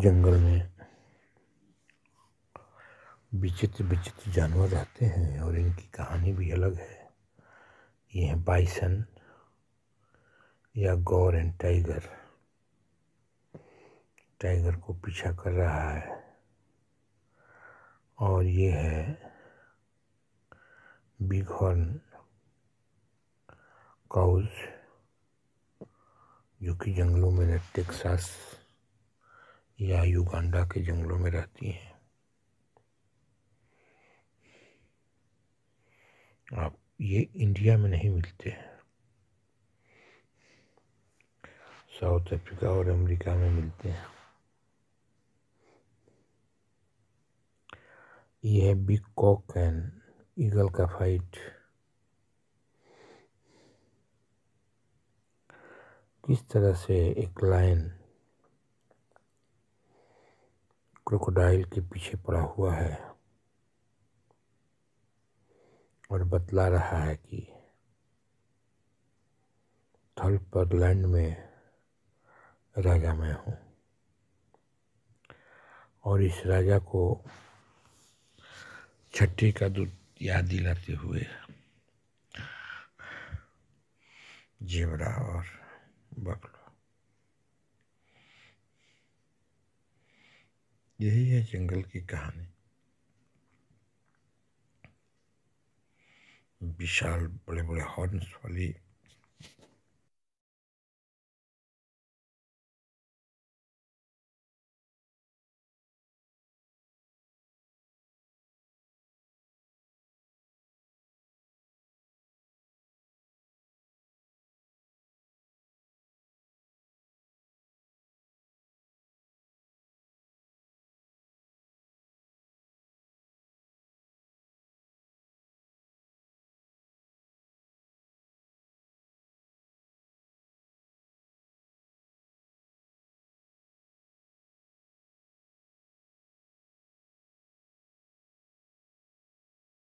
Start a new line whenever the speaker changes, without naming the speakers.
जंगल में विचित्र विचित्र जानवर रहते हैं और इनकी कहानी भी अलग है ये हैं बाइसन या गौर एंड टाइगर टाइगर को पीछा कर रहा है और ये है बिग हॉर्न काउज जो कि जंगलों में टेक्सास या युगांडा के जंगलों में रहती हैं आप ये इंडिया में नहीं मिलते हैं साउथ अफ्रीका और अमेरिका में मिलते हैं ये है बिग कॉक एंड ईगल का फाइट किस तरह से एक लाइन क्रोकोडाइल के पीछे पड़ा हुआ है और बतला रहा है कि थल पर लैंड में राजा मैं हूँ और इस राजा को छठी का दूध याद दिलाते हुए
जेवरा और बकलो यही है जंगल की कहानी विशाल
बड़े बड़े हॉर्न्स वाली